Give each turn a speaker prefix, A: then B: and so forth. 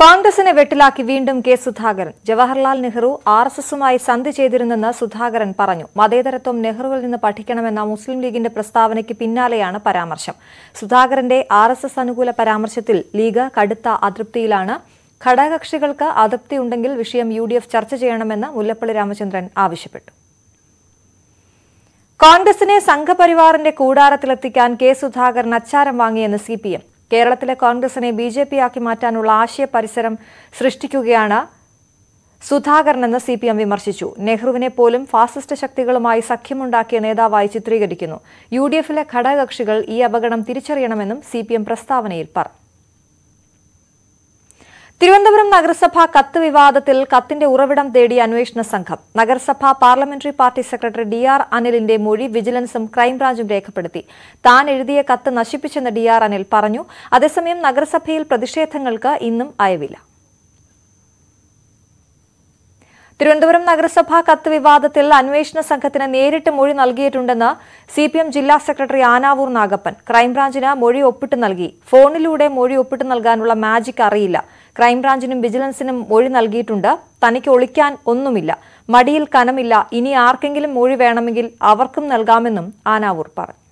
A: കോൺഗ്രസിനെ വെട്ടിലാക്കി വീണ്ടും K Sudhakaran Jawaharlal Nehru R S എസുമായി സന്ധി ചെയ്തിരുന്നെന്ന് സുധാകരൻ പറഞ്ഞു മതേതരത്വം നെഹ്റുവിൽ നിന്ന് പഠിക്കണമെന്ന മുസ്ലിം ലീഗിന്റെ പ്രസ്താവനയ്ക്ക് പിന്നാലെയാണ് പരാമർശം സുധാകരന്റെ ആർ എസ് എസ് അനുകൂല പരാമർശത്തിൽ ലീഗ് കടുത്ത അതൃപ്തിയിലാണ് ഘടകകക്ഷികൾക്ക് അതൃപ്തിയുണ്ടെങ്കിൽ വിഷയം യു ചർച്ച ചെയ്യണമെന്ന് മുല്ലപ്പള്ളി രാമചന്ദ്രൻ ആവശ്യപ്പെട്ടു കോൺഗ്രസിനെ സംഘപരിവാറിന്റെ കൂടാരത്തിലെത്തിക്കാൻ കെ സുധാകരൻ അച്ചാരം വാങ്ങിയെന്ന് സി പി എം കേരളത്തിലെ കോൺഗ്രസിനെ ബി ജെ പി ആക്കി മാറ്റാനുള്ള ആശയ പരിസരം സൃഷ്ടിക്കുകയാണ് സുധാകരനെന്ന് സി പി എം വിമർശിച്ചു നെഹ്റുവിനെ പോലും ഫാസിസ്റ്റ് ശക്തികളുമായി സഖ്യമുണ്ടാക്കിയ നേതാവായി ചിത്രീകരിക്കുന്നു യു ഡി എഫിലെ ഘടകകക്ഷികൾ ഈ അപകടം തിരിച്ചറിയണമെന്നും സി പി എം പ്രസ്താവനയിൽ പറഞ്ഞു തിരുവനന്തപുരം നഗരസഭ കത്ത് വിവാദത്തിൽ കത്തിന്റെ ഉറവിടം തേടി അന്വേഷണ സംഘം നഗരസഭ parliamentary party secretary D R അനിലിന്റെ മൊഴി വിജിലൻസും ക്രൈംബ്രാഞ്ചും രേഖപ്പെടുത്തി താൻ എഴുതിയ കത്ത് നശിപ്പിച്ചെന്ന് ഡി ആർ അനിൽ പറഞ്ഞു അതേസമയം നഗരസഭയിൽ പ്രതിഷേധങ്ങൾക്ക് ഇന്നും അയവില്ല തിരുവനന്തപുരം നഗരസഭാ കത്ത് വിവാദത്തിൽ അന്വേഷണ സംഘത്തിന് നേരിട്ട് മൊഴി നൽകിയിട്ടുണ്ടെന്ന് സി പി എം ജില്ലാ സെക്രട്ടറി ആനാവൂർ നാഗപ്പൻ ക്രൈംബ്രാഞ്ചിന് മൊഴി ഒപ്പിട്ട് നൽകി ഫോണിലൂടെ മൊഴി ഒപ്പിട്ട് നൽകാനുള്ള മാജിക് അറിയില്ല ക്രൈംബ്രാഞ്ചിനും വിജിലൻസിനും മൊഴി നൽകിയിട്ടുണ്ട് തനിക്ക് ഒളിക്കാൻ ഒന്നുമില്ല മടിയിൽ കനമില്ല ഇനി ആർക്കെങ്കിലും മൊഴി വേണമെങ്കിൽ അവർക്കും നൽകാമെന്നും ആനാവൂർ പറഞ്ഞു